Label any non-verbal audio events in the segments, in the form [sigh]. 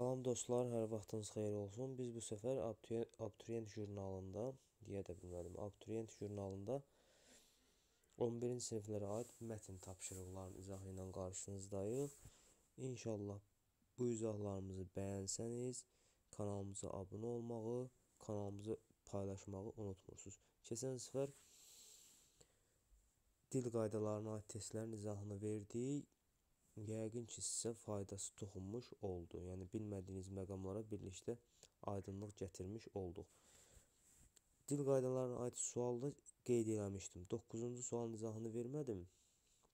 Salam dostlar, hər vaxtınız xeyir olsun. Biz bu səfər Abituriyent jurnalında, deyə də bilmədim, Abituriyent jurnalında 11-ci siniflərə aid mətn tapşırıqlarının izahı ilə qarşınızdayıq. İnşallah bu izahlarımızı bəyənsəniz, kanalımıza abunə olmağı, kanalımızı paylaşmağı unutmursunuz. Keçən səfər dil qaydalarına aid testlərin izahını verdik yəqin ki, sizə faydası toxunmuş oldu. Yəni bilmədiyiniz məqamlara birlikdə aydınlıq gətirmiş olduq. Dil qaydalarına aid sualda qeyd eləmişdim. 9-cu sualın izahını vermədim.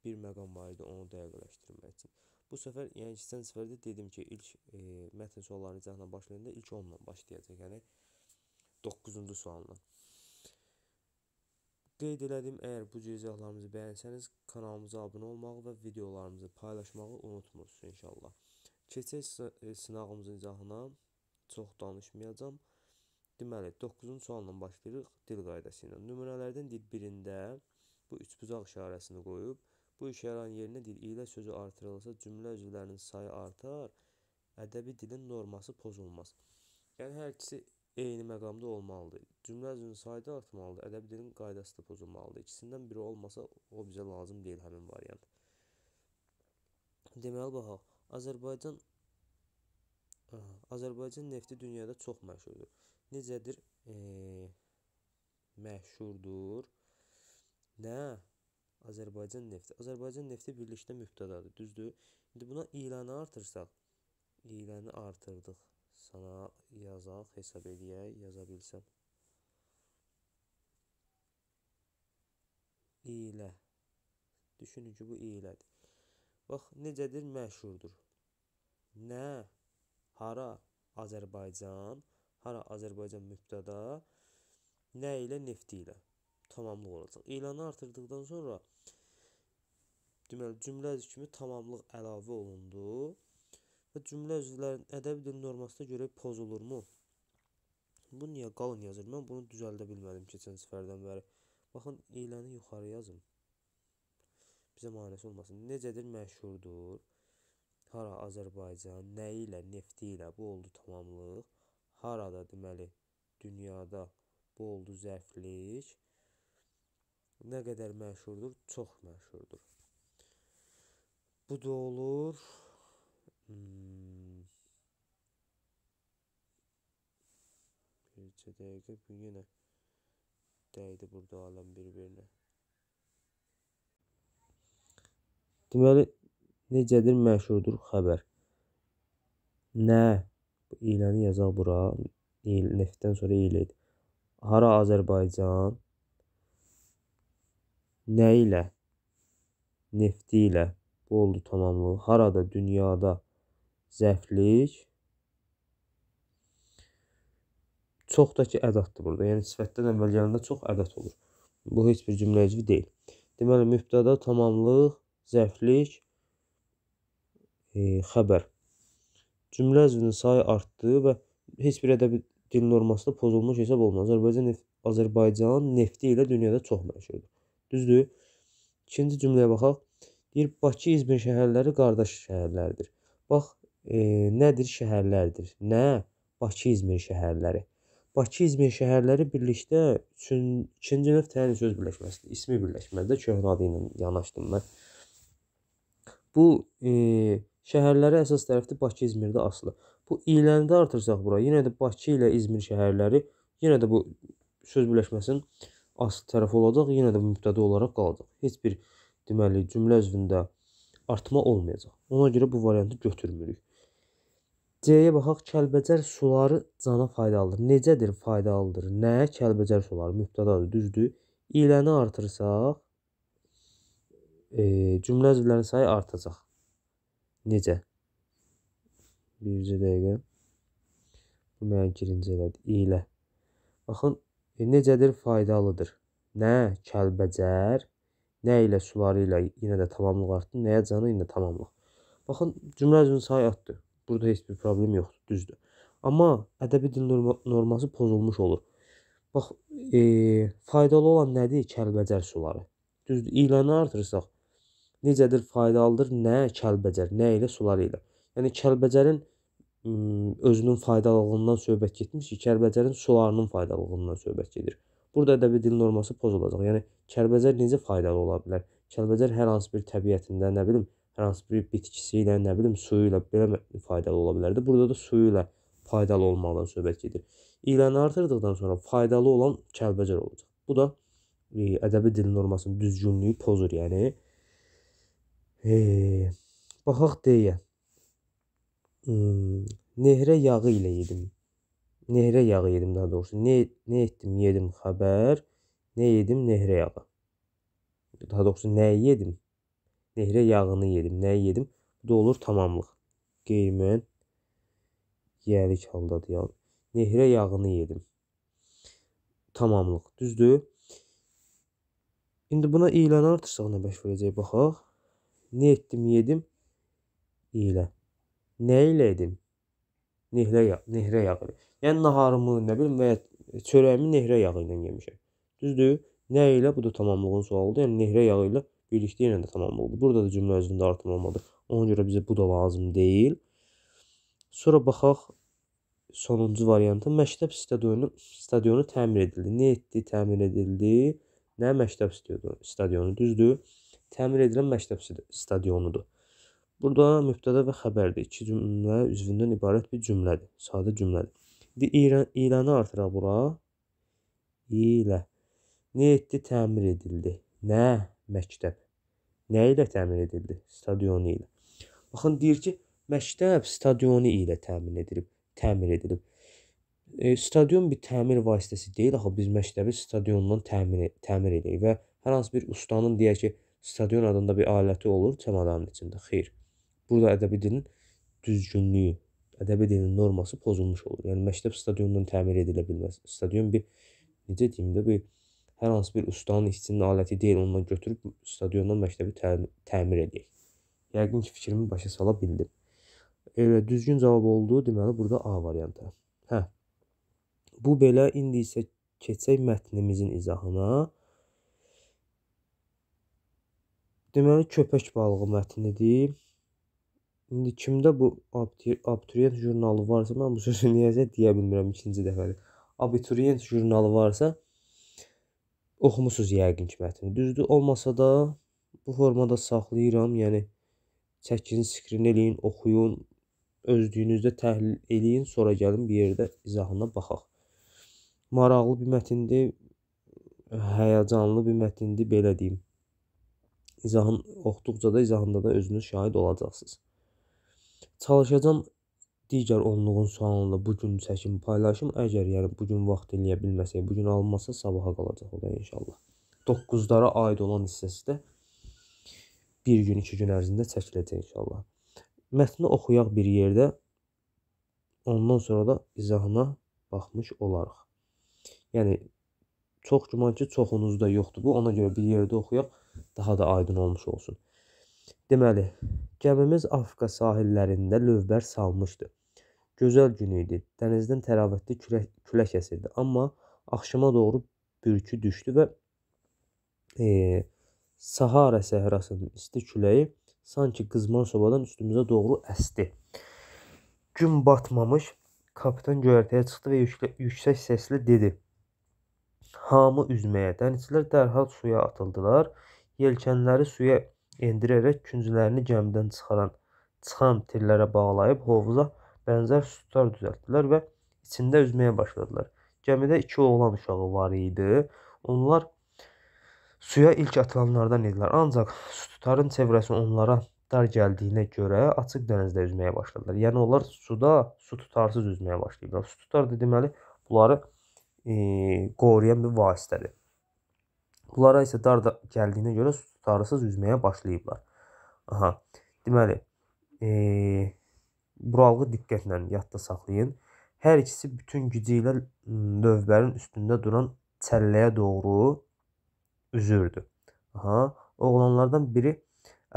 Bir məqam var idi, onu dəqiqləşdirmək üçün. Bu səfər, yəni keçən səfərdə dedim ki, ilk e, mətn suallarının izahına başlayanda ilk onunla başlayacaq. Yəni 9-cu sualla. Qeyd elədim, əgər bu cür izahlarımızı bəyənsəniz, kanalımıza abunə olmağı və videolarımızı paylaşmağı unutmursunuz inşallah. Keçək e, sınağımızın izahına. Çox danışmayacağam. Deməli, 9-cu sualla başlayırıq dil qaydası ilə. Nümunələrdən dil 1-də bu üç bucaq işarəsini qoyub, bu işarənin yerinə dil ilə sözü artırılsa, cümlə üzvlərinin sayı artar, ədəbi dilin norması pozulmaz. Yəni hər ikisi eyni məqamda olmalıdır. Cümlə özünün sayda artmalıdır, ədəbi dilin qaydası da pozulmalıdır. İkisindən biri olmasa o bizə lazım deyil həmin variant. Deməli baxaq, Azərbaycan aha, Azərbaycan nefti dünyada çox məşhurdur. Necədir? E, məşhurdur. Nə? Azərbaycan nefti. Azərbaycan nefti birlikdə mübtədadır, düzdür? İndi buna iləni artırsaq, iləni artırdıq Sana yazaq, hesab eləyək, yaza bilsəm. İlə. Düşünün ki, bu ilədir. Bax, necədir məşhurdur. Nə? Hara? Azərbaycan. Hara? Azərbaycan mübtəda. Nə ilə? Nefti ilə. Tamamlıq olacaq. İlanı artırdıqdan sonra deməli cümlə kimi tamamlıq əlavə olundu və cümlə üzvlərinin ədəbi dil normasına görə pozulurmu? Bu niyə qalın yazır? Mən bunu düzəldə bilmədim keçən səfərdən bəri. Baxın, eyləni yuxarı yazım. Bizə manisi olmasın. Necədir məşhurdur? Hara Azərbaycan, nə ilə, nefti ilə bu oldu tamamlıq. Harada deməli dünyada bu oldu zərflik. Nə qədər məşhurdur? Çox məşhurdur. Bu da olur. Hmm. Bircə dəqiqə bu yenə dəydi burada aləm bir-birinə. Deməli necədir məşhurdur xəbər. Nə? İləni yazaq bura. İl neftdən sonra il idi. Hara Azərbaycan? Nə ilə? Nefti ilə. Bu oldu tamamlığı. Harada dünyada zəiflik. Çoxdakı ədaddır burada. Yəni sifətdən əvvəl gələndə çox ədad olur. Bu heç bir cümləcik deyil. Deməli mübtəda tamamlıq, zəiflik, e, xəbər. Cümlə əzvinin sayı artdı və heç bir ədəbi dil norması da pozulmuş hesab olunur. Azərbaycan neft Azərbaycan nefti ilə dünyada çox məşhurdur. Düzdür? İkinci cümləyə baxaq. Deyir Bakı İzmir şəhərləri qardaş şəhərlərdir. Bax, e, nədir şəhərlərdir? Nə? Bakı-İzmir şəhərləri. Bakı-İzmir şəhərləri birlikdə üçün, ikinci növ təyin söz birləşməsidir. İsmi birləşmədə köhnə adı ilə yanaşdım mən. Bu e, şəhərləri əsas tərəfdə Bakı-İzmirdə asılı. Bu iyləni də artırsaq bura, yenə də Bakı ilə İzmir şəhərləri yenə də bu söz birləşməsinin asıl tərəfi olacaq, yenə də mübtədə olaraq qalacaq. Heç bir deməli cümlə üzvündə artma olmayacaq. Ona görə bu variantı götürmürük. C-yə baxaq. Kəlbəcər suları cana faydalıdır. Necədir faydalıdır? Nəyə? Kəlbəcər suları mübtədadır, düzdür? İyləni artırsaq, e, cümlə üzvlərinin sayı artacaq. Necə? Bircə dəqiqə. Bu mənim girinci elədi. İylə. Baxın, e, necədir faydalıdır? Nə? Kəlbəcər. Nə ilə? Suları ilə yenə də tamamlıq artdı. Nəyə canı? Yenə tamamlıq. Baxın, cümlə üzvünün sayı artdı. Burada heç bir problem yoxdur, düzdür. Amma ədəbi dil norması pozulmuş olur. Bax, e, faydalı olan nədir? Kəlbəcər suları. Düzdür, iyləni artırsaq necədir faydalıdır? Nə kəlbəcər, nə ilə suları ilə. Yəni kəlbəcərin özünün faydalılığından söhbət getmiş ki, Kəlbəcərin sularının faydalılığından söhbət gedir. Burada ədəbi dil norması pozulacaq. Yəni Kəlbəcər necə faydalı ola bilər? Kəlbəcər hər hansı bir təbiətində, nə bilim, hər hansı bir bitkisi ilə, nə bilim, suyu ilə belə faydalı ola bilərdi. Burada da suyu ilə faydalı olmaqdan söhbət gedir. İləni artırdıqdan sonra faydalı olan kəlbəcər olacaq. Bu da e, ədəbi dil normasının düzgünlüyü pozur, yəni. E, baxaq deyə. Hmm, nehrə yağı ilə yedim. Nehrə yağı yedim daha doğrusu. Ne nə etdim, yedim xəbər. Nə yedim, nehrə yağı. Daha doğrusu nə yedim? Nehrə yağını yedim. Nəyi yedim? Bu da olur tamamlıq. Qeymən yiyəlik haldadır yəni. Nehrə yağını yedim. Tamamlıq. Düzdür? İndi buna iyiləni artırsaq nə baş verəcək baxaq. Nə etdim, yedim? İyilə. Nə ilə edin? Nehrə, yağ nehrə yağı. Yəni naharımı, nə bilim və ya çörəyimi nehrə yağı ilə yemişəm. Düzdür? Nə ilə? Bu da tamamlığın sualıdır. Yəni nehrə yağı ilə birlikdə yenə də tamam oldu. Burada da cümlə özündə artım olmadı. Ona görə bizə bu da lazım deyil. Sonra baxaq sonuncu variantı. Məktəb stadionu stadionu təmir edildi. Nə etdi? Təmir edildi. Nə məktəb stadionu? Stadionu düzdür. Təmir edilən məktəb stadionudur. Burada mübtədə və xəbərdir. İki cümlə üzvündən ibarət bir cümlədir. Sadə cümlədir. İndi İran, İranı artıraq bura. İlə. Nə etdi? Təmir edildi. Nə? məktəb. Nə ilə təmin edildi? Stadionu ilə. Baxın deyir ki, məktəb stadionu ilə təmin edilib, təmin edilib. E, stadion bir təmir vasitəsi deyil, axı biz məktəbi stadiondan təmin təmir edirik və hər hansı bir ustanın deyək ki, stadion adında bir aləti olur çamadanın içində. Xeyr. Burada ədəbi dilin düzgünlüyü, ədəbi dilin norması pozulmuş olur. Yəni məktəb stadiondan təmir edilə bilməz. Stadion bir necə deyim də bir Hər hansı bir ustanın işçinin aləti deyil, ondan götürüb stadiondan məktəbi təmir edək. Yəqin ki, fikrimi başa sala bildim. Elə düzgün cavab oldu, deməli burada A variantı. Hə. Bu belə indi isə keçək mətnimizin izahına. Deməli köpək balığı mətnidir. İndi kimdə bu abituriyent jurnalı varsa, mən bu sözü [laughs] niyəsə deyə bilmirəm ikinci dəfədir. Abituriyent jurnalı varsa, oxumusuz yəqin ki mətni. Düzdür, olmasa da bu formada saxlayıram. Yəni çəkin, skrin eləyin, oxuyun, özlüyünüzdə təhlil eləyin, sonra gəlin bir yerdə izahına baxaq. Maraqlı bir mətndir, həyəcanlı bir mətndir, belə deyim. İzahın oxuduqca da izahında da özünüz şahid olacaqsınız. Çalışacağam digər onluğun sualını bu gün çəkim, paylaşım. Əgər yəni bu gün vaxt eləyə bilməsək, bu gün alınmasa sabaha qalacaq o da inşallah. 9-lara aid olan hissəsi də bir gün, iki gün ərzində çəkiləcək inşallah. Mətni oxuyaq bir yerdə. Ondan sonra da izahına baxmış olarıq. Yəni çox güman ki, çoxunuzda yoxdur bu. Ona görə bir yerdə oxuyaq, daha da aydın olmuş olsun. Deməli, gəmimiz Afrika sahillərində lövbər salmışdı. Gözəl gün idi. Dənizdən təravətli külək, külək əsirdi, amma axşama doğru bürkü düşdü və e, Sahara səhrasının isti küləyi sanki qızmar sobadan üstümüzə doğru əsdi. Gün batmamış kapitan göyərtəyə çıxdı və yüklə, yüksək səslə dedi: Hamı üzməyə. Dənizçilər dərhal suya atıldılar. Yelkənləri suya endirərək künclərini gəmidən çıxaran çıxan tirlərə bağlayıb hovuza bənzər sütunlar düzəltdilər və içində üzməyə başladılar. Gəmidə iki oğlan uşağı var idi. Onlar suya ilk atılanlardan idilər. Ancaq su tutarın çevrəsi onlara dar gəldiyinə görə açıq dənizdə üzməyə başladılar. Yəni onlar suda su tutarsız üzməyə başlayıblar. Su tutar da deməli bunları e, qoruyan bir vasitədir. Bunlara isə dar da gəldiyinə görə su tutarsız üzməyə başlayıblar. Aha. Deməli, e, Buralığı diqqətlə yadda saxlayın. Hər ikisi bütün gücü ilə lövbərin üstündə duran çəlləyə doğru üzürdü. Aha, oğlanlardan biri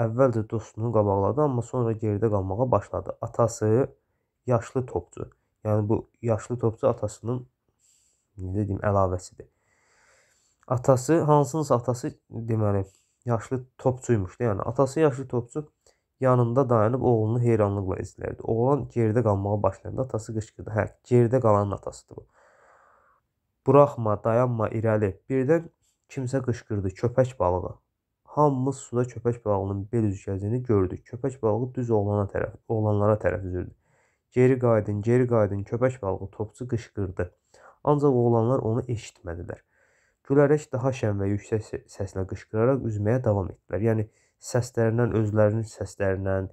əvvəlcə dostunu qabaqladı, amma sonra geridə qalmağa başladı. Atası yaşlı topçu. Yəni bu yaşlı topçu atasının necə deyim, əlavəsidir. Atası hansınsa atası deməli yaşlı topçuymuş da, yəni atası yaşlı topçu yanında dayanıb oğlunu heyranlıqla izləyirdi. Oğlan geridə qalmağa başlayanda atası qışqırdı. Hə, geridə qalanın atasıdır bu. Buraxma, dayanma, irəli. Birdən kimsə qışqırdı. Köpək balığı. Hamımız suda köpək balığının bel üzgəcini gördük. Köpək balığı düz oğlana tərəf, oğlanlara tərəf üzürdü. Geri qayıdın, geri qayıdın, köpək balığı topçu qışqırdı. Ancaq oğlanlar onu eşitmədilər. Gülərək daha şən və yüksək səslə qışqıraraq üzməyə davam etdilər. Yəni səslərindən, özlərinin səslərindən,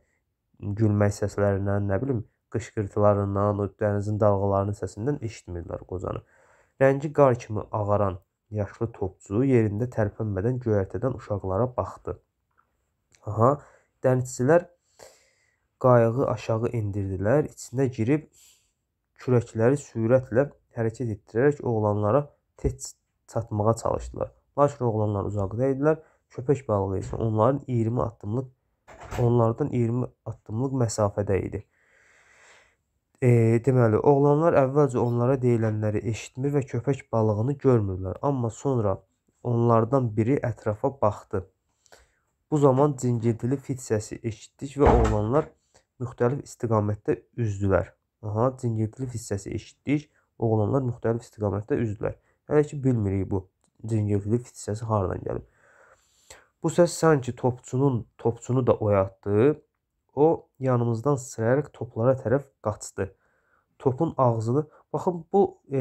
gülmək səslərindən, nə bilim, qışqırtılarından, o dənizin dalğalarının səsindən eşitmirlər qocanı. Rəngi qar kimi ağaran yaşlı topçu yerində tərpənmədən göyərtədən uşaqlara baxdı. Aha, dənizçilər qayığı aşağı endirdilər, içinə girib kürəkləri sürətlə hərəkət etdirərək oğlanlara tez çatmağa çalışdılar. Lakin oğlanlar uzaqda idilər köpək balığı isə onların 20 addımlıq onlardan 20 addımlıq məsafədə idi. E, deməli, oğlanlar əvvəlcə onlara deyilənləri eşitmir və köpək balığını görmürlər, amma sonra onlardan biri ətrafa baxdı. Bu zaman cingiltili fit səsi eşitdik və oğlanlar müxtəlif istiqamətdə üzdülər. Aha, cingiltili fit səsi eşitdik. Oğlanlar müxtəlif istiqamətdə üzdülər. Hələ ki bilmirik bu cingiltili fit səsi hardan gəlib. Bu səs sanki topçunun topçunu da oyatdı. O yanımızdan sirərək toplara tərəf qaçdı. Topun ağzını baxın bu e,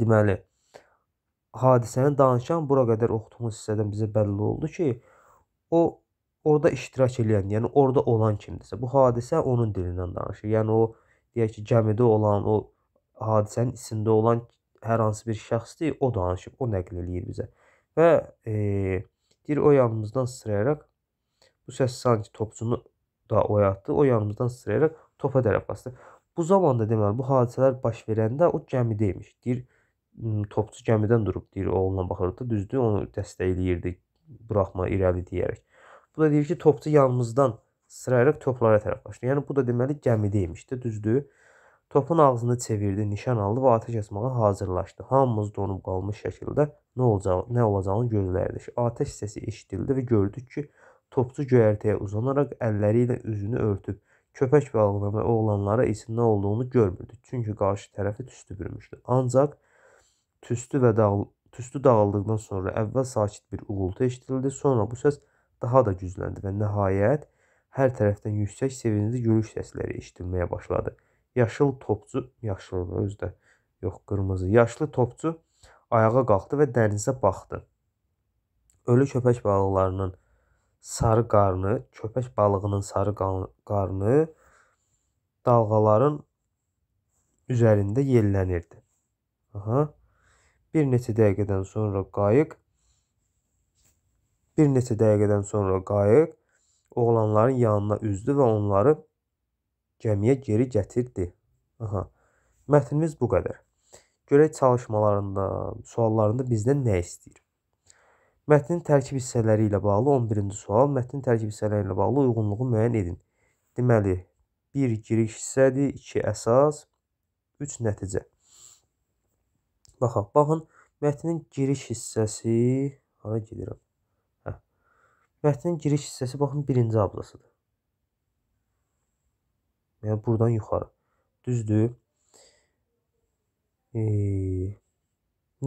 deməli hadisəni danışan bura qədər oxuduğumuz hissədən bizə bəlli oldu ki, o orada iştirak edən, yəni orada olan kimdirsə, bu hadisə onun dilindən danışır. Yəni o deyək ki, gəmidə olan, o hadisənin içində olan hər hansı bir şəxsdir, o danışıb, o nəql eləyir bizə. Və e, dil o yanımızdan sıçrayaraq bu səs sanki topçunu da oyatdı. O yanımızdan sıçrayaraq topa tərəf basdı. Bu zamanda deməli bu hadisələr baş verəndə o gəmidə imiş. Deyir hmm, topçu gəmidən durub deyir oğluna baxırdı. Düzdür, onu dəstəkləyirdi. Buraxma irəli deyərək. Bu da deyir ki, topçu yanımızdan sırayaraq toplara tərəf başlayır. Yəni bu da deməli gəmidə imiş də, düzdür? Topun ağzını çevirdi, nişan aldı və atəş açmağa hazırlaşdı. Hamımız donub qalmış şəkildə nə olacağı, nə olacağını gözləyirdik. Atəş səsi eşidildi və gördük ki, topçu göyərtəyə uzanaraq əlləri ilə üzünü örtüb. Köpək balığı və oğlanlara isə nə olduğunu görmürdük, çünki qarşı tərəfi tüstü bürümüşdü. Ancaq tüstü və dağ tüstü dağıldıqdan sonra əvvəl sakit bir uğultu eşidildi, sonra bu səs daha da gücləndi və nəhayət hər tərəfdən yüksək sevincli gülüş səsləri eşidilməyə başladı. Yaşıl topçu, yaşıl özü də yox, qırmızı. Yaşlı topçu ayağa qalxdı və dənizə baxdı. Ölü köpək balıqlarının sarı qarnı, köpək balığının sarı qarnı dalğaların üzərində yellənirdi. Aha. Bir neçə dəqiqədən sonra qayıq bir neçə dəqiqədən sonra qayıq oğlanların yanına üzdü və onları gəmiyə geri gətirdi. Aha. Mətnimiz bu qədər. Görək çalışmalarında, suallarında bizdən nə istəyir? Mətnin tərkib hissələri ilə bağlı 11-ci sual. Mətnin tərkib hissələri ilə bağlı uyğunluğu müəyyən edin. Deməli, 1 giriş hissədir, 2 əsas, 3 nəticə. Baxaq, baxın, mətnin giriş hissəsi hara gedirəm? Hə. Mətnin giriş hissəsi baxın 1-ci abzasıdır. Yəni burdan yuxarı. Düzdür? E,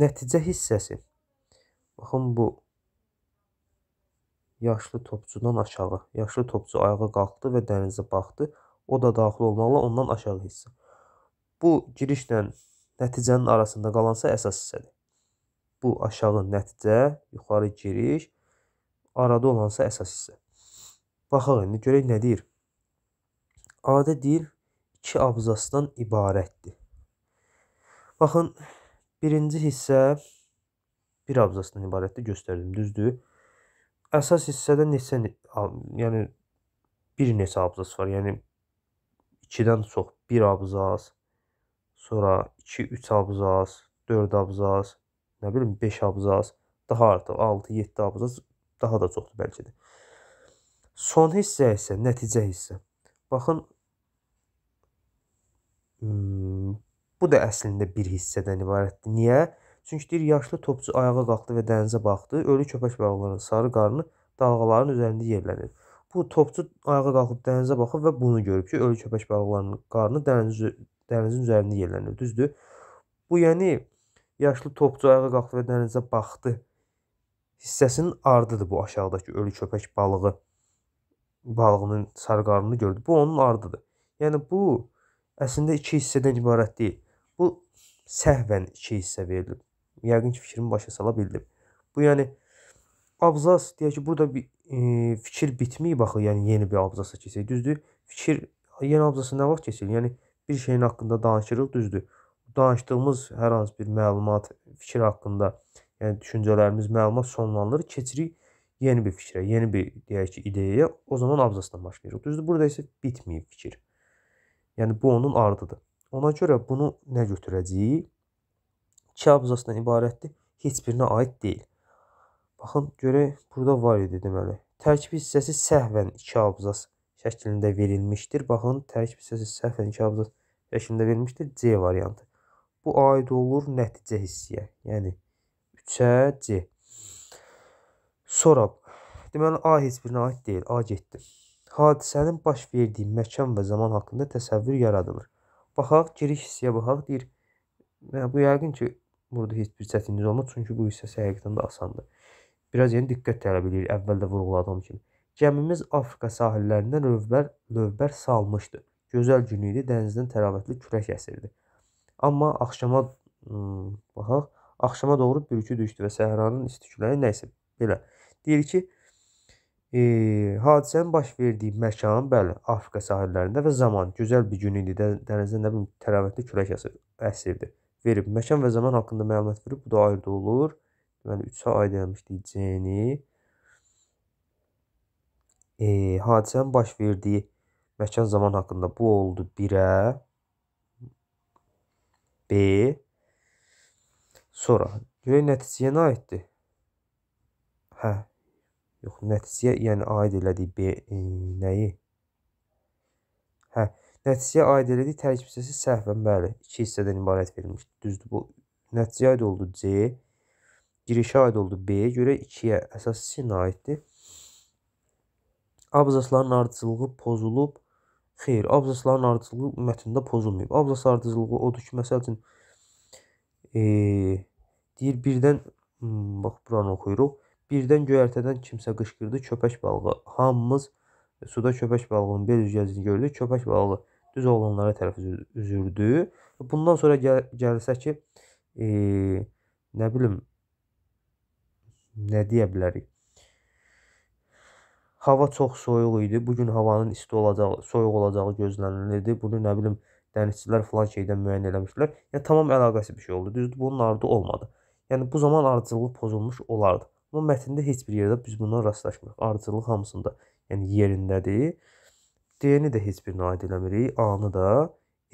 nəticə hissəsi. Baxın bu yaşlı topçudan aşağı. Yaşlı topçu ayağa qalxdı və dənizə baxdı. O da daxil olmaqla ondan aşağı hissə. Bu girişlə nəticənin arasında qalansa əsas hissədir. Bu aşağı nəticə, yuxarı giriş, arada olansa əsas hissə. Baxaq indi görək nə deyir adi dil iki abzasdan ibarətdir. Baxın, birinci hissə bir abzasdan ibarətdir, göstərdim, düzdür? Əsas hissədə neçə, yəni bir neçə abzas var. Yəni 2-dən çox, 1 abzas, sonra 2-3 abzas, 4 abzas, nə bilim 5 abzas, daha artıq 6-7 abzas, daha da çoxdur bəlkə də. Son hissə isə nəticə hissə. Baxın, bu da əslində bir hissədən ibarətdir. Niyə? Çünki deyir, yaşlı topçu ayağa qalxdı və dənizə baxdı. Ölü köpək balıqlarının sarı qarnı dalğaların üzərində yerlənir. Bu topçu ayağa qalxıb dənizə baxıb və bunu görüb ki, ölü köpək balıqlarının qarnı dəniz, dənizin üzərində yerlənir. Düzdür? Bu yəni yaşlı topçu ayağa qalxdı və dənizə baxdı hissəsinin ardıdır bu aşağıdakı ölü köpək balığı balığının sarıqarnını gördü. Bu onun ardıdır. Yəni bu əslində iki hissədən ibarət deyil. Bu səhvən iki hissə verilib. Yəqin ki, fikrimi başa sala bildim. Bu yəni abzas deyək ki, burada bir e, fikir bitməyib axı, yəni yeni bir abzasa keçək, düzdür? Fikir yeni abzasa nə vaxt keçir? Yəni bir şeyin haqqında danışırıq, düzdür? Danışdığımız hər hansı bir məlumat, fikir haqqında, yəni düşüncələrimiz, məlumat sonlanır, keçirik yeni bir fikrə, yeni bir deyək ki, ideyaya o zaman abzasdan başlayırıq. Düzdür? Burada isə bitməyib fikir. Yəni bu onun ardıdır. Ona görə bunu nə götürəcəyik? 2 abzasdan ibarətdir. Heç birinə aid deyil. Baxın, görək burada var idi deməli. Tərkib hissəsi səhvən 2 abzas şəklində verilmişdir. Baxın, tərkib hissəsi səhvən 2 abzas şəklində verilmişdir. C variantı. Bu aid olur nəticə hissəyə. Yəni 3-ə C. Sorab. Deməli A heç birinə aid deyil, A getdi. Hadisənin baş verdiyi məkan və zaman haqqında təsəvvür yaradılır. Baxaq, giriş hissəyə baxaq, deyir. Bu yəqin ki, burada heç bir çətinlik olmaz, çünki bu hissəsi həqiqətən də asandır. Biraz yəni diqqət tələb edir, əvvəldə vurğuladığım kimi. Gəmimiz Afrika sahillərindən lövbər, lövbər salmışdı. Gözəl gün idi, dənizdən təravətli külək əsirdi. Amma axşama baxaq, axşama doğru bürkü düşdü və səhranın isti küləyi nə isə belə Deyir ki, e, hadisənin baş verdiyi məkan, bəli, Afrika sahillərində və zaman gözəl bir gün idi. Dənizdə nə bilim təravətli külək əsirdi. Verib məkan və zaman haqqında məlumat verib, bu da ayrı olur. Deməli 3-ə aid eləmişdik C-ni. E, hadisənin baş verdiyi məkan zaman haqqında bu oldu 1-ə. B. Sonra görək nəticəyə nə aiddir? Hə, Yox, nəticəyə yəni aid elədik B, e, nəyi? Hə, nəticəyə aid elədik tərkib hissəsi səhvən bəli, 2 hissədən ibarət verilmişdi. Düzdür, bu nəticəyə aid oldu C, girişə aid oldu B-yə görə 2-yə əsas sinə aiddir. Abzasların ardıcılığı pozulub. Xeyr, abzasların ardıcılığı mətndə pozulmayıb. Abzas ardıcılığı odur ki, məsəl üçün e, deyir birdən hmm, bax buranı oxuyuruq. Birdən göyərtədən kimsə qışqırdı, köpək balığı. Hamımız e, suda köpək balığının bel üzgəcini gördük. Köpək balığı düz oğlanlara tərəf üzürdü. Bundan sonra gəl gəlsə ki, e, nə bilim nə deyə bilərik? Hava çox soyuq idi. Bu gün havanın isti olacağı, soyuq olacağı gözlənilirdi. Bunu nə bilim dənizçilər falan şeydən müəyyən eləmişdilər. Yəni tamam əlaqəsi bir şey oldu. Düzdür, bunun ardı olmadı. Yəni bu zaman ardıcıllıq pozulmuş olardı. Amma mətndə heç bir yerdə biz buna rastlaşmırıq. Ardıcıllıq hamısında, yəni yerindədir. D-ni də heç birinə aid eləmirik, A-nı da.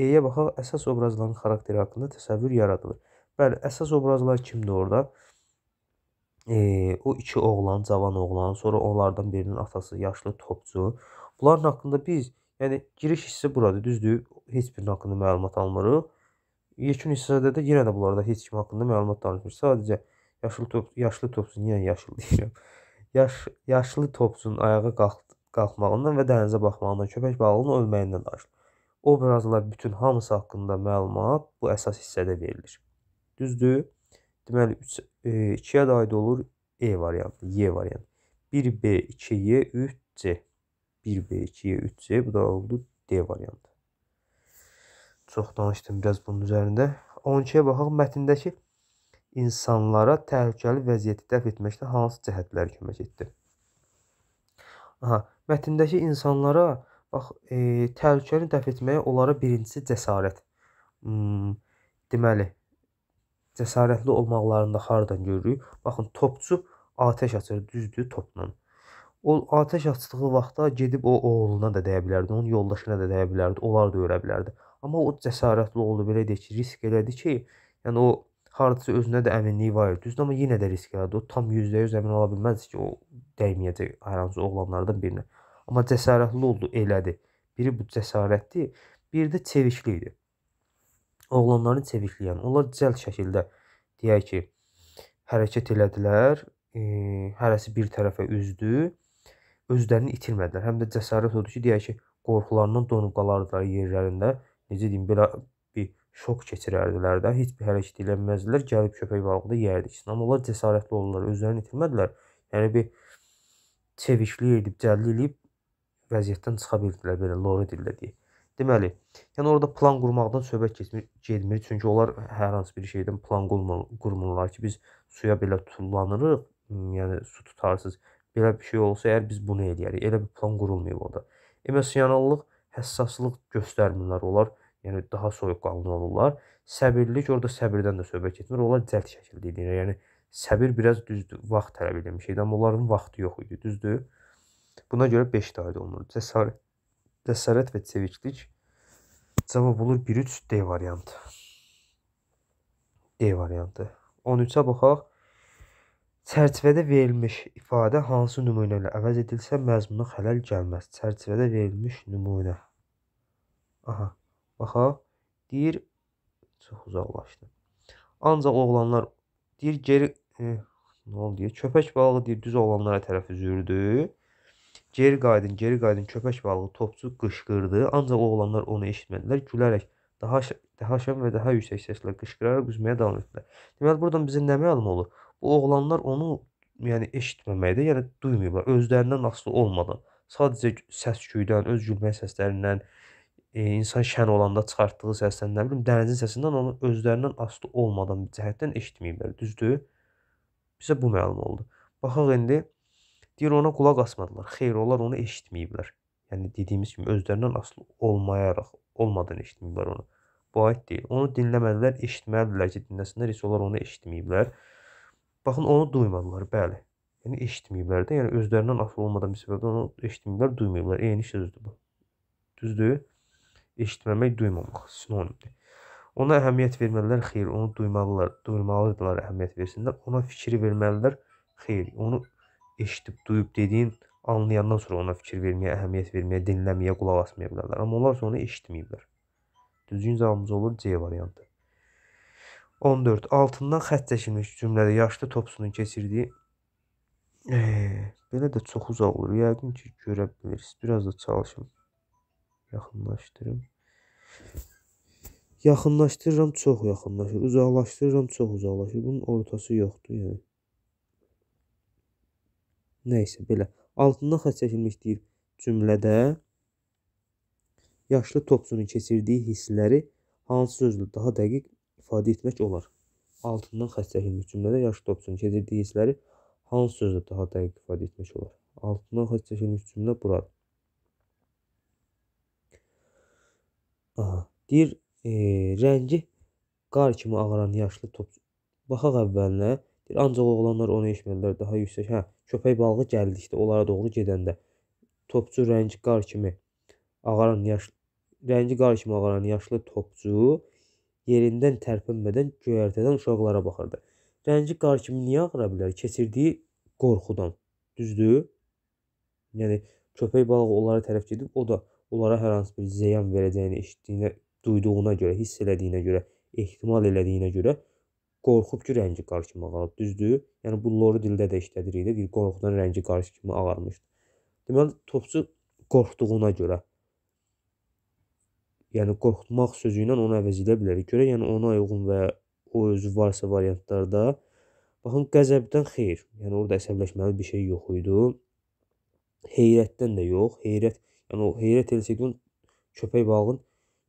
E-yə baxaq, əsas obrazların xarakteri haqqında təsəvvür yaradılır. Bəli, əsas obrazlar kimdir orada? E, o iki oğlan, cavan oğlan, sonra onlardan birinin atası yaşlı topçu. Bunların haqqında biz, yəni giriş hissi buradır, düzdür? Heç birinin haqqında məlumat almırıq. Yekun hissədə də yenə də bunlarda heç kim haqqında məlumat danışmır. Sadəcə Yaşlı top, yaşlı topsun, yenə yaşlı deyirəm. Yaş, yaşlı topsun ayağa qalx, qalxmağından və dənizə baxmağından, köpək balığının ölməyindən danışır. Obrazlar bütün hamısı haqqında məlumat bu əsas hissədə verilir. Düzdür? Deməli 3 2-yə e, də aid olur E variantı, Y variantı. 1B, 2Y, 3C. 1B, 2Y, 3C bu da oldu D variantı. Çox danışdım biraz bunun üzərində. 12-yə baxaq mətndəki insanlara təhlükəli vəziyyəti dəf etməkdə hansı cəhətlər kömək etdi? Aha, mətndəki insanlara bax, e, təhlükəni dəf etməyə onlara birincisi cəsarət. Hmm, deməli, cəsarətli olmaqlarını da hardan görürük? Baxın, topçu atəş açır, düzdür, topla. O atəş açdığı vaxtda gedib o oğluna da deyə bilərdi, onun yoldaşına da deyə bilərdi, onlar da öyrə bilərdi. Amma o cəsarətli oldu, belə deyək ki, risk elədi ki, yəni o Hardsa özündə də əminliyi var idi. Düzdür, amma yenə də risk yaradıb. Tam 100% əmin ola bilməzdi ki, o dəyməyəcək hər hansı oğlanlardan birinə. Amma cəsarətli oldu, elədi. Biri bu cəsarətdir, biri də çeviklik idi. Oğlanların çevikliyi, yəni onlar cəld şəkildə deyək ki, hərəkət elədilər, e, hərəsi bir tərəfə üzdü, özlərini itirmədilər. Həm də cəsarət odur ki, deyək ki, qorxularından donub qalardılar yerlərində. Necə deyim, belə şok keçirərdilər də, heç bir hərəkət eləməzdilər, gəlib köpək balığı da yeyərdi ikisini. Amma onlar cəsarətli oldular, özlərini itirmədilər. Yəni bir çeviklik edib, cəlli eləyib vəziyyətdən çıxa bildilər belə Lori dillə deyək. Deməli, yəni orada plan qurmaqdan söhbət keçmir, getmir, çünki onlar hər hansı bir şeydən plan qurmurlar ki, biz suya belə tullanırıq, hmm, yəni su tutarsız. Belə bir şey olsa əgər biz bunu eləyərik. Elə bir plan qurulmayıb orada. Emosionallıq, həssaslıq göstərmirlər onlar yəni daha soyuqqanlı olurlar. Səbirlik orada səbirdən də söhbət getmir. Onlar cəld şəkildə edirlər. Yəni səbir biraz düzdür, vaxt tələb edən bir şeydir, amma onların vaxtı yox idi, düzdür? Buna görə 5 dahil olunur. Cəsarət, cəsarət və çeviklik cavab olur 1-3 D variantı. D variantı. 13-ə baxaq. Çərçivədə verilmiş ifadə hansı nümunə ilə əvəz edilsə məzmuna xələl gəlməz. Çərçivədə verilmiş nümunə. Aha. Baxa, deyir, çox uzaqlaşdı. Ancaq oğlanlar deyir, geri e, nə oldu deyir, köpək balığı deyir, düz oğlanlara tərəf üzürdü. Geri qayıdın, geri qayıdın, köpək balığı topçu qışqırdı. Ancaq oğlanlar onu eşitmədilər, gülərək daha daha şən və daha yüksək səslə qışqıraraq üzməyə davam etdilər. Deməli buradan bizə nə məlum olur? Bu oğlanlar onu yəni eşitməməkdə, yəni duymayıblar özlərindən asılı olmadan. Sadəcə səs-küydən, öz gülmək səslərindən, e, insan şən olanda çıxartdığı səsdən, nə bilim, dənizin səsindən onu özlərindən asılı olmadan bir cəhətdən eşitməyiblər, düzdür? Bizə bu məlum oldu. Baxaq indi deyir ona qulaq asmadılar. Xeyr, onlar onu eşitməyiblər. Yəni dediyimiz kimi özlərindən asılı olmayaraq, olmadan eşitməyiblər onu. Bu aid deyil. Onu dinləmədilər, eşitməlidirlər ki, dinləsinlər, heç onlar onu eşitməyiblər. Baxın, onu duymadılar, bəli. Yəni eşitməyiblər də, yəni özlərindən asılı olmadan bir səbəbdən onu eşitməyiblər, duymayıblar. Eyni sözdür bu. Düzdür? eşitməmək duymamaq sinonimdir. Ona əhəmiyyət verməlidirlər, xeyr, onu duymalılar, duymalıdırlar əhəmiyyət versinlər. Ona fikri verməlidirlər, xeyr, onu eşitib, duyub dediyin anlayandan sonra ona fikir verməyə, əhəmiyyət verməyə, dinləməyə qulaq asmaya bilərlər. Amma onlar sonra eşitməyiblər. Düzgün cavabımız olur C variantı. 14. Altından xətt çəkilmiş cümlədə yaşlı topsunun keçirdiyi e, belə də çox uzaq olur. Yəqin ki, görə bilirsiniz. Biraz da çalışın. Yaxınlaşdırım. Yaxınlaşdırıram, çox yaxınlaşır. Uzaqlaşdırıram, çox uzaqlaşır. Bunun ortası yoxdur, yəni. Nəysə, belə. Altından xətt çəkilmiş deyib cümlədə yaşlı topçunun keçirdiyi hissləri hansı sözlə daha dəqiq ifadə etmək olar? Altından xətt çəkilmiş cümlədə yaşlı topçunun keçirdiyi hissləri hansı sözlə daha dəqiq ifadə etmək olar? Altından xətt çəkilmiş cümlə buradır. Aha, deyir, e, rəngi qar kimi ağaran yaşlı top. Baxaq əvvəlinə. Deyir, ancaq oğlanlar onu eşmədilər, daha yüksək. Hə, köpək balığı gəldikdə onlara doğru gedəndə topçu rəngi qar kimi ağaran yaşlı rəngi qar kimi ağaran yaşlı topçu yerindən tərpənmədən göyərtədən uşaqlara baxırdı. Rəngi qar kimi niyə ağara bilər? Keçirdiyi qorxudan. Düzdür? Yəni köpək balığı onlara tərəf gedib o da onlara hər hansı bir ziyan verəcəyini eşitdiyinə, duyduğuna görə, hiss elədiyinə görə, ehtimal elədiyinə görə qorxub ki, rəngi qarışmağa alıb, düzdür? Yəni bu loru dildə də işlədirik də, bir qorxudan rəngi qarış kimi ağarmışdı. Deməli, topçu qorxduğuna görə yəni qorxutmaq sözü ilə onu əvəz edə bilərik. Görə yəni ona uyğun və o özü varsa variantlarda baxın qəzəbdən xeyr. Yəni orada əsəbləşməli bir şey yox idi. Heyrətdən də yox. Heyrət Yəni o heyrət eləsəydi, köpək balığın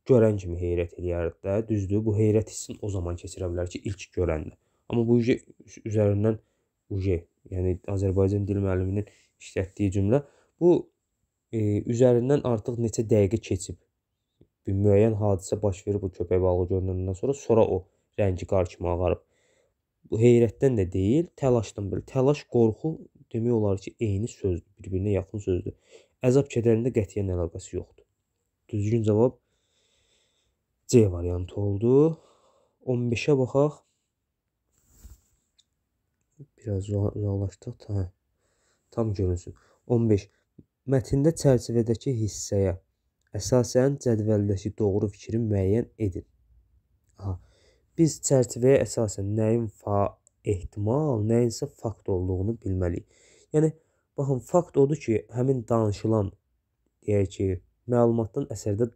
görən kimi heyrət eləyərdi də, düzdür? Bu heyrət hissini o zaman keçirə bilər ki, ilk görəndə. Amma bu üzərindən UJ, yəni Azərbaycan dil müəlliminin işlətdiyi cümlə bu e, üzərindən artıq neçə dəqiqə keçib. Bir müəyyən hadisə baş verib bu köpək balığı görünəndən sonra, sonra o rəngi qar kimi ağarıb. Bu heyrətdən də deyil, təlaşdan belə. Təlaş, qorxu demək olar ki, eyni sözdür, bir-birinə yaxın sözdür. Əzab kədərində qətiyyən əlaqəsi yoxdur. Düzgün cavab C variantı oldu. 15-ə baxaq. Biraz uzaqlaşdıq. Tam, hə. tam görünsün. 15. Mətndə çərçivədəki hissəyə əsasən cədvəldəki doğru fikri müəyyən edin. Aha. Biz çərçivəyə əsasən nəyin fa ehtimal, nəyinsə fakt olduğunu bilməliyik. Yəni Baxın, fakt odur ki, həmin danışılan deyək ki, məlumatdan əsərdə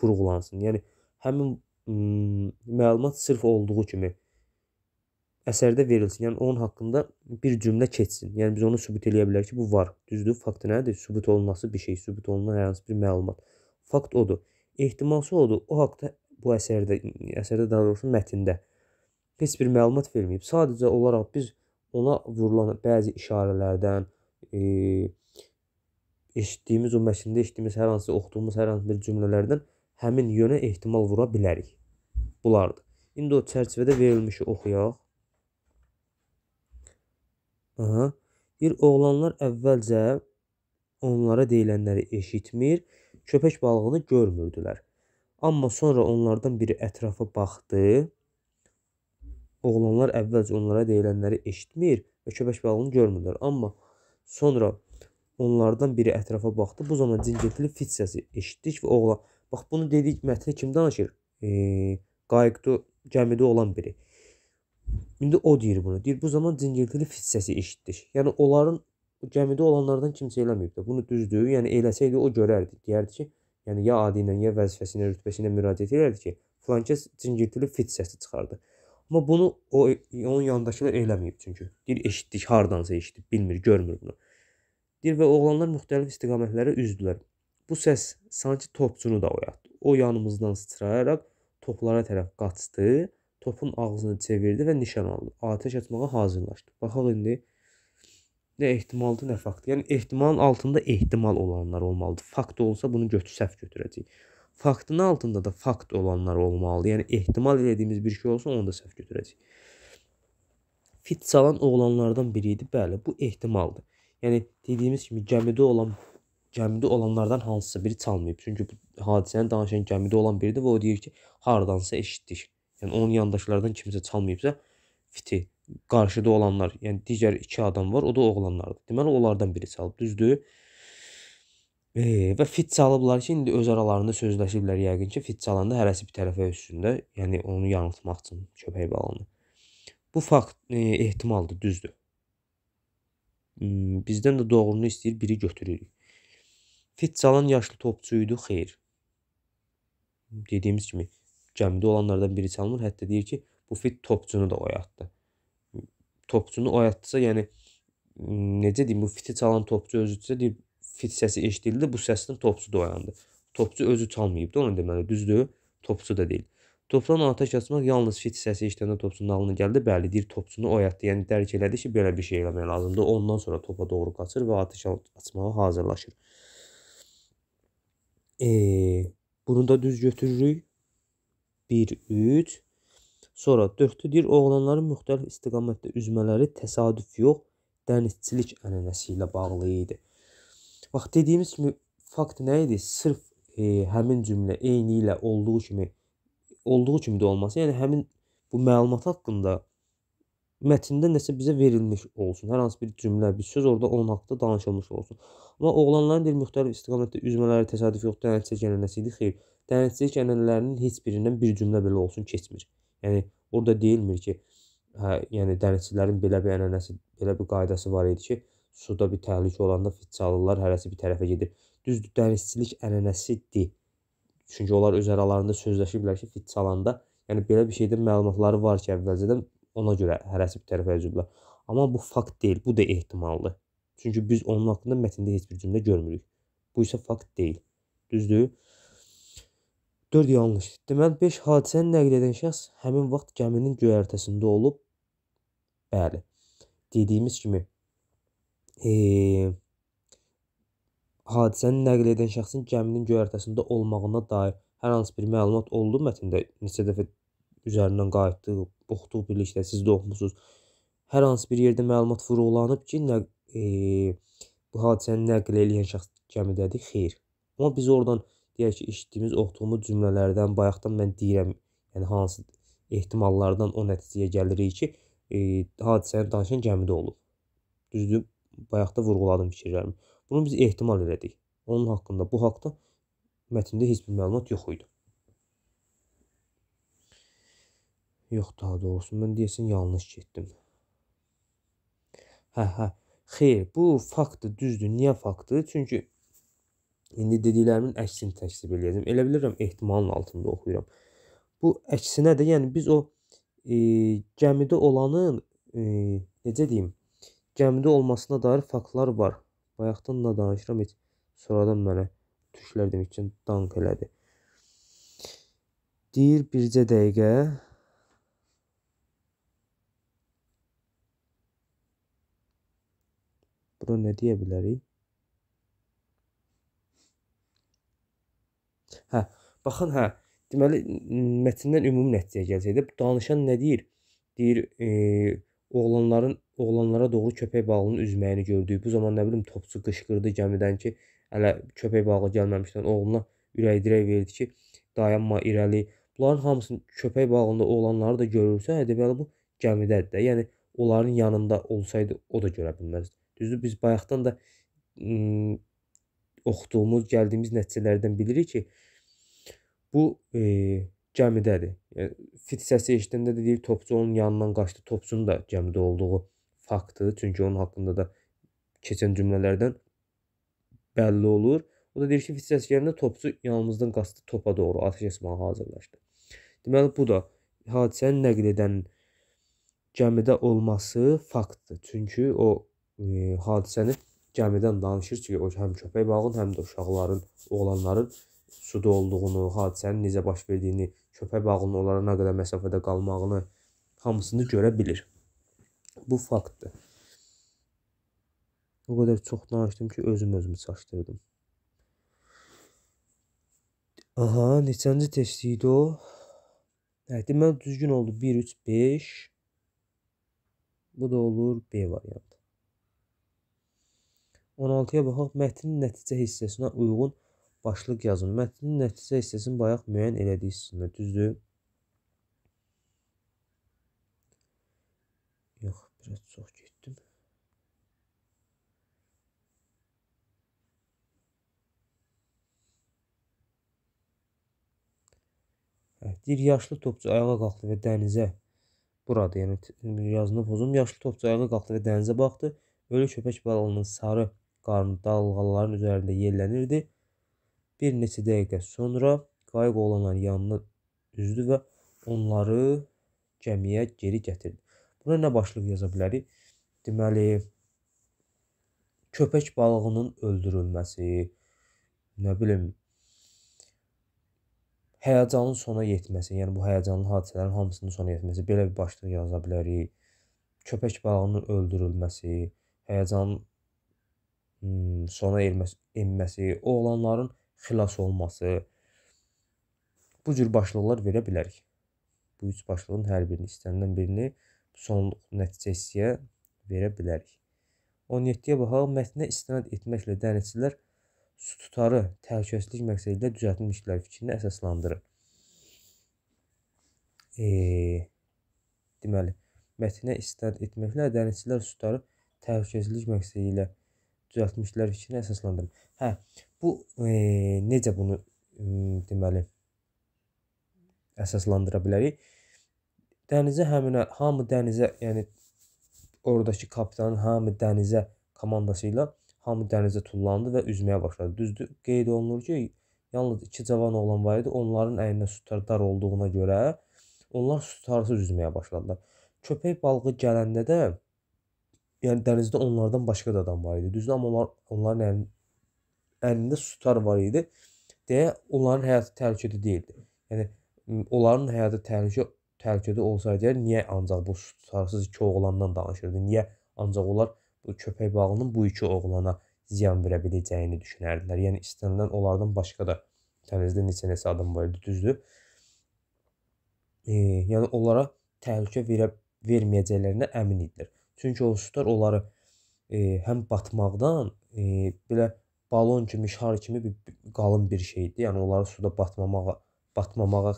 vurğulansın. Yəni həmin məlumat sırf olduğu kimi əsərdə verilsin. Yəni onun haqqında bir cümlə keçsin. Yəni biz onu sübut eləyə bilərik ki, bu var. Düzdür? Fakt nədir? Sübut olunması bir şey, sübut olunan hər hansı bir məlumat. Fakt odur. Ehtimalsa odur. O haqqda bu əsərdə, əsərdə daha doğrusu mətndə heç bir məlumat verməyib. Sadəcə olaraq biz ona vurulan bəzi işarələrdən, e, eşitdiyimiz o mətndə eşitdiyimiz hər hansı oxuduğumuz hər hansı bir cümlələrdən həmin yönə ehtimal vura bilərik. Bulardır. İndi o çərçivədə verilmişi oxuyaq. Aha. Deyir, oğlanlar əvvəlcə onlara deyilənləri eşitmir, köpək balığını görmürdülər. Amma sonra onlardan biri ətrafa baxdı. Oğlanlar əvvəlcə onlara deyilənləri eşitmir və köpək balığını görmürlər. Amma Sonra onlardan biri ətrafa baxdı. Bu zaman cingiltili fit səsi eşitdik və oğlan, bax bunu dedik mətni kim danışır? E, qayıqda gəmidə olan biri. İndi o deyir bunu. Deyir bu zaman cingiltili fit səsi eşitdik. Yəni onların gəmidə olanlardan kimsə eləməyib də. Bunu düzdür. Yəni eləsəydi o görərdi. Deyərdi ki, yəni ya adi ilə, ya vəzifəsinə, rütbəsinə müraciət edərdi ki, filankəs cingiltili fit səsi çıxardı. Amma bunu o e, onun yanındakılar eləməyib çünki. Deyir eşitdik, hardansa eşitdik, bilmir, görmür bunu. Deyir və oğlanlar müxtəlif istiqamətlərə üzdülər. Bu səs sanki topçunu da oyatdı. O yanımızdan sıçrayaraq toplara tərəf qaçdı, topun ağzını çevirdi və nişan aldı. Atəş açmağa hazırlaşdı. Baxaq indi nə ehtimaldır, nə fakt. Yəni ehtimalın altında ehtimal olanlar olmalıdır. Fakt olsa bunu götür səhv götürəcəyik faktın altında da fakt olanlar olmalıdır. Yəni ehtimal elədiyimiz bir şey olsa onu da səhv götürəcək. Fit salan oğlanlardan biri idi. Bəli, bu ehtimaldır. Yəni dediyimiz kimi gəmidə olan gəmidə olanlardan hansısa biri çalmayıb. Çünki bu hadisəni danışan gəmidə olan biridir və o deyir ki, hardansa eşitdik. Yəni onun yandaşlardan kimsə çalmayıbsa fiti qarşıda olanlar, yəni digər iki adam var, o da oğlanlardır. Deməli onlardan biri çalıb, düzdür? E, və fit çalıblar ki, indi öz aralarında sözləşiblər yəqin ki, fit çalanda hərəsi bir tərəfə üçün də, yəni onu yanıltmaq üçün köpək balığını. Bu fakt e, ehtimaldır, düzdür. Hmm, bizdən də doğrunu istəyir, biri götürürük. Fit çalan yaşlı topçu idi, xeyr. Dediyimiz kimi gəmidə olanlardan biri çalmır, hətta deyir ki, bu fit topçunu da oyatdı. Topçunu oyatdısa, yəni hmm, necə deyim, bu fiti çalan topçu özü isə deyib fit səsi eşidildi. Bu səsdən topçu da oyandı. Topçu özü çalmayıb da onu deməli, düzdür? Topçu da deyil. Topdan atəş açmaq yalnız fit səsi eşidəndə topçunun ağlına gəldi. Bəli, deyir topçunu oyatdı. Yəni dərk elədi ki, belə bir şey eləmək lazımdır. Ondan sonra topa doğru qaçır və atəş açmağa hazırlaşır. E, bunu da düz götürürük. 1 3 Sonra 4-dü deyir oğlanların müxtəlif istiqamətdə üzmələri təsadüf yox, dənizçilik ənənəsi ilə bağlı idi. Bax dediyimiz kimi fakt nə idi? Sırf e, həmin cümlə eyni ilə olduğu kimi olduğu kimi də olması, yəni həmin bu məlumat haqqında mətndə nəsə bizə verilmiş olsun. Hər hansı bir cümlə, bir söz orada onun haqqında danışılmış olsun. Amma oğlanların dil müxtəlif istiqamətdə üzmələri təsadüf yox, dənizçilik ənənəsi yəni idi. Xeyr, dənizçilik ənənələrinin heç birindən bir cümlə belə olsun keçmir. Yəni orada deyilmir ki, hə, yəni dənizçilərin belə bir ənənəsi, belə bir qaydası var idi ki, Suda bir təhlükə olanda fitsalırlar, hərəsi bir tərəfə gedir. Düzdür, dənizçilik ənənəsidir. Çünki onlar öz aralarında sözləşiblər ki, fitsalanda, yəni belə bir şeydən məlumatları var ki, əvvəlcədən ona görə hərəsi bir tərəfə üzüblər. Amma bu fakt deyil, bu da ehtimaldır. Çünki biz onun haqqında mətndə heç bir cümlə görmürük. Bu isə fakt deyil. Düzdür? 4 yanlış. Deməli 5 hadisəni nəql edən şəxs həmin vaxt gəminin göyərtəsində olub. Bəli. Dediyimiz kimi e, hadisəni nəql edən şəxsin gəminin göyərtəsində olmağına dair hər hansı bir məlumat oldu mətndə neçə dəfə üzərindən qayıtdıq, oxuduq birlikdə, siz də oxumusunuz. Hər hansı bir yerdə məlumat vurğulanıb ki, nə e, bu hadisəni nəql edən şəxs gəmidədir, xeyr. Amma biz oradan deyək ki, eşitdiyimiz, oxuduğumuz cümlələrdən bayaqdan mən deyirəm, yəni hansı ehtimallardan o nəticəyə gəlirik ki, e, hadisəni danışan gəmidə olub. Düzdür? bayaqda vurğuladım fikirlərimi. Bunu biz ehtimal elədik. Onun haqqında bu haqda mətndə heç bir məlumat yox idi. Yox daha doğrusu mən deyəsən yanlış getdim. Hə, hə. Xeyr, bu faktdır, düzdür. Niyə faktdır? Çünki indi dediklərimin əksini təksib eləyəcəm. Elə bilirəm ehtimalın altında oxuyuram. Bu əksinə də, yəni biz o e, gəmidə olanın e, necə deyim, gəmidə olmasına dair faktlar var. Bayaqdan da danışıram heç. Sonradan mənə türklər demək üçün dank elədi. Deyir bircə dəqiqə Bura nə deyə bilərik? Hə, baxın hə. Deməli mətndən ümumi nəticə gələcəkdir. Danışan nə deyir? Deyir, e, oğlanların oğlanlara doğru köpək balığının üzməyini gördük. Bu zaman nə bilim topçu qışqırdı gəmidən ki, hələ köpək balığı gəlməmişdən oğluna ürək dirək verdi ki, dayanma irəli. Bunların hamısını köpək balığında olanları da görürsə, hə, deməli bu gəmidədir də. Yəni onların yanında olsaydı o da görə bilməzdi. Düzdür, biz bayaqdan da ıı, oxuduğumuz, gəldiyimiz nəticələrdən bilirik ki, bu e, gəmidədir. Yəni fit səsi eşidəndə də deyir topçu onun yanından qaçdı, topçunun da gəmidə olduğu faktı. Çünki onun haqqında da keçən cümlələrdən bəlli olur. O da deyir ki, fit əsgərində topçu yanımızdan qaçdı topa doğru atəş açmağa hazırlaşdı. Deməli bu da hadisəni nəql edən gəmidə olması faktdır. Çünki o e, hadisəni gəmidən danışır ki, o həm köpək balığın, həm də uşaqların, oğlanların suda olduğunu, hadisənin necə baş verdiyini, köpək balığının onlara nə qədər məsafədə qalmağını hamısını görə bilir. Bu faktdır. O qədər çox danışdım ki, özüm özümü çaşdırdım. Aha, neçənci test idi o? Hə, deməli düzgün oldu 1 3 5. Bu da olur B variantı. 16-ya baxaq. Mətnin nəticə hissəsinə uyğun başlıq yazın. Mətnin nəticə hissəsini bayaq müəyyən elədik sizinlə, düzdür? Yox, Biraz çox getdim. Hə, deyir yaşlı topçu ayağa qalxdı və dənizə burada, yəni yazını pozum. Yaşlı topçu ayağa qalxdı və dənizə baxdı. Ölü köpək balığının sarı qarnı dalğaların üzərində yellənirdi. Bir neçə dəqiqə sonra qayıq olanların yanına üzdü və onları gəmiyə geri gətirdi. Buna nə başlıq yaza bilərik? Deməli köpək balığının öldürülməsi, nə bilim həyəcanın sona yetməsi, yəni bu həyəcanlı hadisələrin hamısının sona yetməsi belə bir başlıq yaza bilərik. Köpək balığının öldürülməsi, həyəcan hmm, sona erməsi, enməsi, oğlanların xilas olması. Bu cür başlıqlar verə bilərik. Bu üç başlığın hər birini istənilən birini sonluq nəticəsiyə verə bilərik. 17-yə baxaq, mətnə istinad etməklə dənizçilər su tutarı təhlükəsizlik məqsədi ilə düzəltmişlər fikrini əsaslandırır. E, deməli, mətnə istinad etməklə dənizçilər su tutarı təhlükəsizlik məqsədi ilə düzəltmişlər fikrini əsaslandırır. Hə, bu e, necə bunu e, deməli əsaslandıra bilərik? Dənizə həminə hamı dənizə, yəni oradakı kapitanın hamı dənizə komandası ilə hamı dənizə tullandı və üzməyə başladı. Düzdür, qeyd olunur ki, yalnız iki cavan oğlan var idi. Onların əynində sutar dar olduğuna görə onlar sutarsız üzməyə başladılar. Köpək balığı gələndə də yəni dənizdə onlardan başqa da adam var idi. Düzdür, amma onlar onların əl, əlində sutar var idi deyə onların həyatı təhlükədə deyildi. Yəni onların həyatı təhlükə təhlükədə olsaydı, niyə ancaq bu sarsız iki oğlandan danışırdı? Niyə ancaq onlar bu köpək balığının bu iki oğlana ziyan verə biləcəyini düşünərdilər. Yəni istənilən onlardan başqa da dənizdə neçə-neçə adam var idi, düzdür? E, yəni onlara təhlükə verə verməyəcəklərinə əmin idilər. Çünki o sütlar onları e, həm batmaqdan, e, belə balon kimi, şar kimi bir qalın bir şey idi. Yəni onları suda batmamağa batmamağa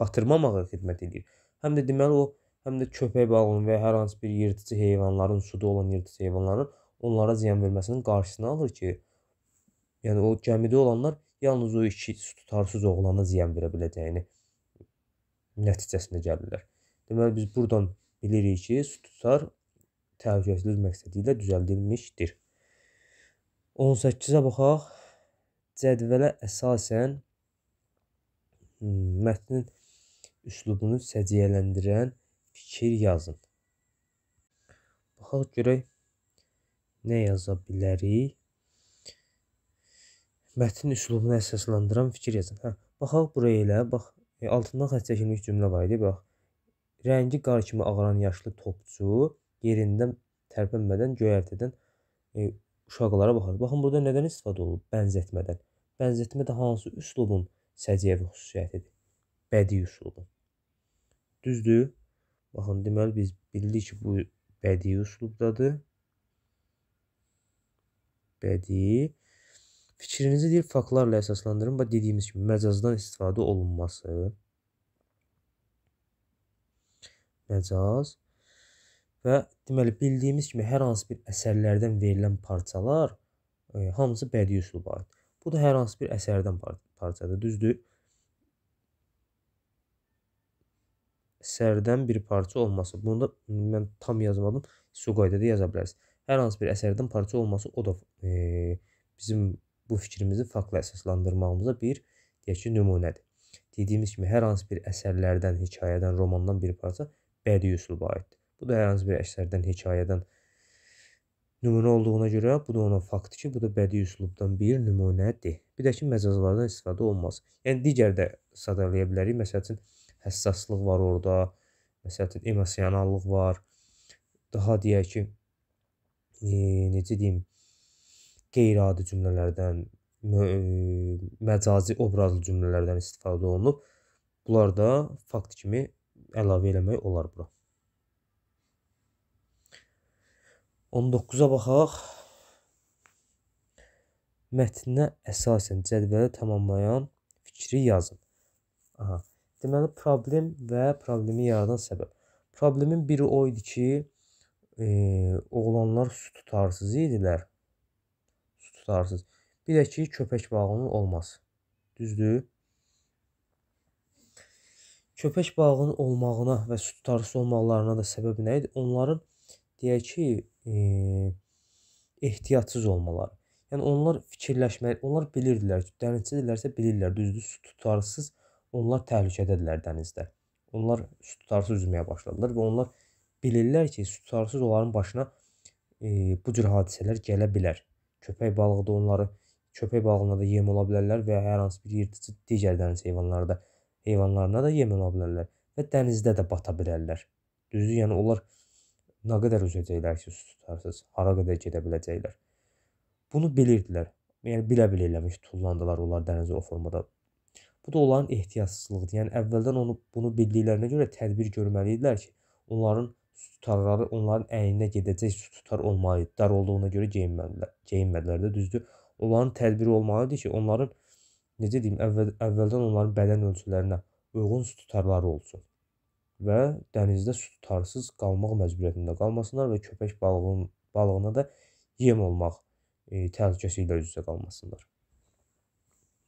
batırmamağa xidmət edir. Həm də deməli o həm də köpək balığının və hər hansı bir yırtıcı heyvanların, suda olan yırtıcı heyvanların onlara ziyan verməsinin qarşısını alır ki, yəni o gəmidə olanlar yalnız o iki su tutarsız oğlana ziyan verə biləcəyini nəticəsində gəlirlər. Deməli biz buradan bilirik ki, su tutar təhlükəsizlik məqsədi ilə düzəldilmişdir. 18-ə baxaq. Cədvələ əsasən hmm, mətnin üslubunu səciyyələndirən fikir yazın. Baxaq görək nə yaza bilərik. Mətn üslubuna əsaslandıran fikir yazın. Hə, baxaq buraya elə, bax e, altından xətt çəkilmiş cümlə var idi, bax. Rəngi qar kimi ağaran yaşlı topçu yerindən tərpənmədən göyərtədən e, uşaqlara baxır. Baxın burada nədən istifadə olunub? Bənzətmədən. Bənzətmə də hansı üslubun səciyyəvi xüsusiyyətidir? Bədii üslubun. Düzdür? Baxın, deməli biz bildik ki, bu bədii üslubdadır. Bədii fikrinizi deyir faktlarla əsaslandırın və dediyimiz kimi məcazdan istifadə olunması. Məcaz və deməli bildiyimiz kimi hər hansı bir əsərlərdən verilən parçalar e, hamısı bədii üsluba aid. Bu da hər hansı bir əsərdən par parçadır, düzdür? sərdən bir parça olması. Bunu da mən tam yazmadım. Su qaydada yaza bilərsiniz. Hər hansı bir əsərdən parça olması o da e, bizim bu fikrimizi faktla əsaslandırmağımıza bir deyək ki, nümunədir. Dediyimiz kimi hər hansı bir əsərlərdən, hekayədən, romandan bir parça bədii üsluba aiddir. Bu da hər hansı bir əsərdən, hekayədən nümunə olduğuna görə bu da onun faktı ki, bu da bədii üslubdan bir nümunədir. Bir də ki, məcazlardan istifadə olmaz. Yəni digər də sadalaya bilərik. Məsəl üçün həssaslıq var orada. Məsələn, emosionallıq var. Daha deyək ki, e, necə deyim, qeyri-adi cümlələrdən, mə e, məcazi obrazlı cümlələrdən istifadə olunub. Bunlar da fakt kimi əlavə eləmək olar bura. 19-a baxaq. Mətnə əsasən cədvəli tamamlayan fikri yazın. Aha. Deməli problem və problemi yaradan səbəb. Problemin biri o idi ki, e, oğlanlar su tutarsız idilər. Su tutarsız. Bir də ki, köpək balığının olması. Düzdür? Köpək balığının olmağına və su tutarsız olmalarına da səbəb nə idi? Onların deyək ki, e, ehtiyatsız olmaları. Yəni onlar fikirləşmək, onlar bilirdilər ki, dənizçidirlərsə bilirlər, düzdür, su tutarsız olmaları Onlar təhlükədədirlər dənizdə. Onlar su tutarsız üzməyə başladılar və onlar bilirlər ki, su tutarsız onların başına e, bu cür hadisələr gələ bilər. Köpək balığı da onları köpək balığına da yem ola bilərlər və hər hansı bir yırtıcı digər dəniz heyvanları da heyvanlarına da yem ola bilərlər və dənizdə də bata bilərlər. Düzdür? Yəni onlar nə qədər üzəcəklər ki, su tutarsız, hara qədər gedə biləcəklər. Bunu bilirdilər. Yəni bilə-bilə eləmiş tullandılar onlar dənizə o formada Bu da onların ehtiyatsızlığıdır. Yəni əvvəldən onu bunu bildiklərinə görə tədbir görməli idilər ki, onların su tutarları onların əyninə gedəcək su tutar olmalı idi. Dar olduğuna görə geyinmədilər. Geyinmədilər də düzdür. Onların tədbiri olmalı idi ki, onların necə deyim, əvvəl, əvvəldən onların bədən ölçülərinə uyğun su tutarları olsun və dənizdə su tutarsız qalmaq məcburiyyətində qalmasınlar və köpək balığının balığına da yem olmaq e, təhlükəsi ilə üz-üzə qalmasınlar.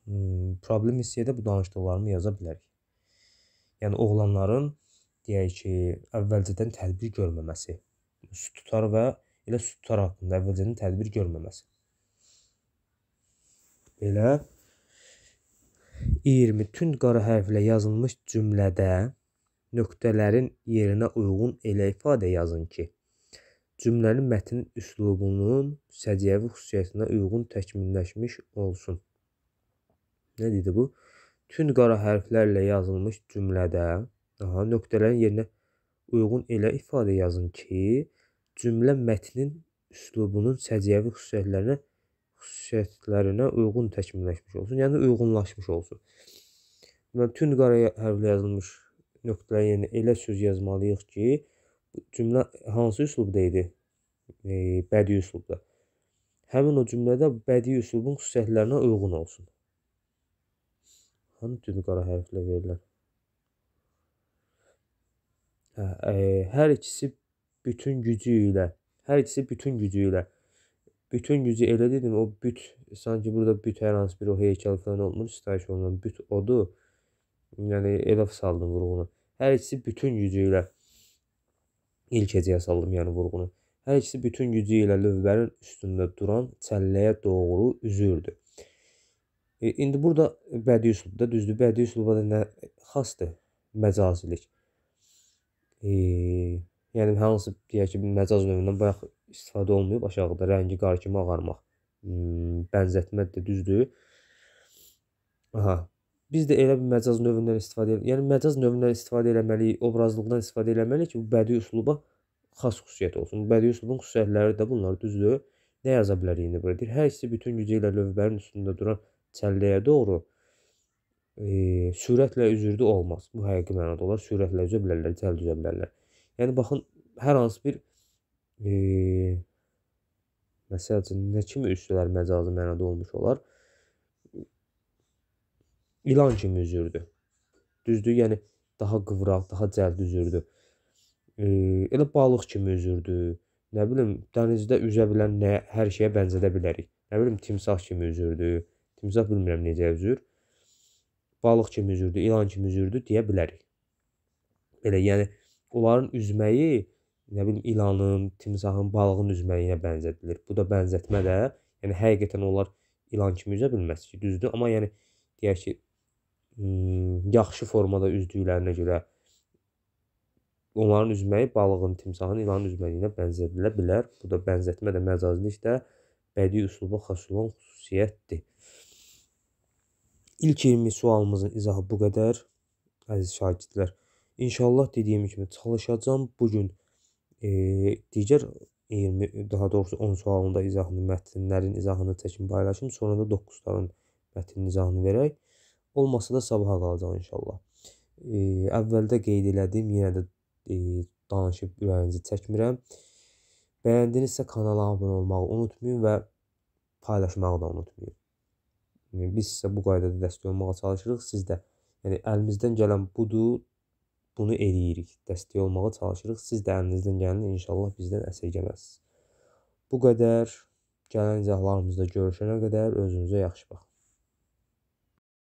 Hmm, problem hiss edib bu danışdıqlarımı yaza bilərik. Yəni oğlanların deyək ki, əvvəlcədən tədbir görməməsi, su tutar və elə su tutar haqqında əvvəlcədən tədbir görməməsi. Belə 20 tünd qara hərflə yazılmış cümlədə nöqtələrin yerinə uyğun elə ifadə yazın ki, cümlənin mətnin üslubunun səciyyəvi xüsusiyyətinə uyğun təkmilləşmiş olsun. Nə dedi bu? Tünd qara hərflərlə yazılmış cümlədə aha, nöqtələrin yerinə uyğun elə ifadə yazın ki, cümlə mətnin üslubunun səciyyəvi xüsusiyyətlərinə xüsusiyyətlərinə uyğun təkmilləşmiş olsun, yəni uyğunlaşmış olsun. Deməli, tünd qara hərflə yazılmış nöqtələrin yerinə elə söz yazmalıyıq ki, cümlə hansı üslubda idi? E, bədii üslubda. Həmin o cümlədə bədii üslubun xüsusiyyətlərinə uyğun olsun. Hanı dün qara hərflə verilən? Hə, e, hər ikisi bütün gücü ilə, hər ikisi bütün gücü ilə. Bütün gücü elə dedim, o büt, sanki burada büt hər hansı bir o heykəl falan olmur, sitayiş olunan büt odur. Yəni elə saldım vurğunu. Hər ikisi bütün gücü ilə ilk hecəyə saldım yəni vurğunu. Hər ikisi bütün gücü ilə lövbərin üstündə duran çəlləyə doğru üzürdü. E, indi burada bədii üslubda düzdür. Bədii üslubda nə xasdır? Məcazilik. E, yəni hansı deyək ki, məcaz növündən bayaq istifadə olunmayıb, aşağıda rəngi qar kimi ağarmaq. Hmm, bənzətmədir, düzdür? Aha. Biz də elə bir məcaz növündən istifadə edirik. Yəni məcaz növündən istifadə eləməliyik, obrazlıqdan istifadə eləməliyik ki, bu bədii üsluba xas xüsusiyyət olsun. Bədii üslubun xüsusiyyətləri də bunlar, düzdür? Nə yaza bilərik indi burada? Hər ikisi bütün gücü ilə lövbərin üstündə duran çəlləyə doğru e, sürətlə üzürdü olmaz. Bu həqiqi mənada olar. Sürətlə üzə bilərlər, cəld üzə bilərlər. Yəni baxın, hər hansı bir e, məsələn nə kimi üslər məcazi mənada olmuş olar? İlan kimi üzürdü. Düzdür? Yəni daha qıvraq, daha cəld üzürdü. E, elə balıq kimi üzürdü. Nə bilim, dənizdə üzə bilən nə hər şeyə bənzədə bilərik. Nə bilim, timsah kimi üzürdü. E, Timsah bilmirəm necə üzür. Balıq kimi üzürdü, ilan kimi üzürdü deyə bilərik. Belə, yəni onların üzməyi nə bilim ilanın, timsahın, balığın üzməyinə bənzədilir. Bu da bənzətmə də, yəni həqiqətən onlar ilan kimi üzə bilməz ki, düzdür, amma yəni deyək ki, hmm, yaxşı formada üzdüklərinə görə onların üzməyi balığın, timsahın, ilanın üzməliyinə bənzədilə bilər. Bu da bənzətmə də, məcazilik də bədii üsluba xas olan xüsusiyyətdir. İlk 20 sualımızın izahı bu qədər. Əziz şagirdlər, inşallah dediyim kimi çalışacağam bu gün e, digər 20 daha doğrusu 10 sualın da izahını, mətnlərin izahını çəkin paylaşım, sonra da 9-ların mətnin izahını verək. Olmasa da sabaha qalacaq inşallah. E, əvvəldə qeyd elədim, yenə də e, danışıb ürəyinizi çəkmirəm. Bəyəndinizsə kanala abunə olmağı unutmayın və paylaşmağı da unutmayın. Yəni biz sizə bu qaydada dəstək olmağa çalışırıq, siz də yəni əlimizdən gələn budur. Bunu eləyirik. Dəstək olmağa çalışırıq. Siz də əlinizdən gələni inşallah bizdən əsirgəməzsiniz. Bu qədər. Gələn izahlarımızda görüşənə qədər özünüzə yaxşı baxın.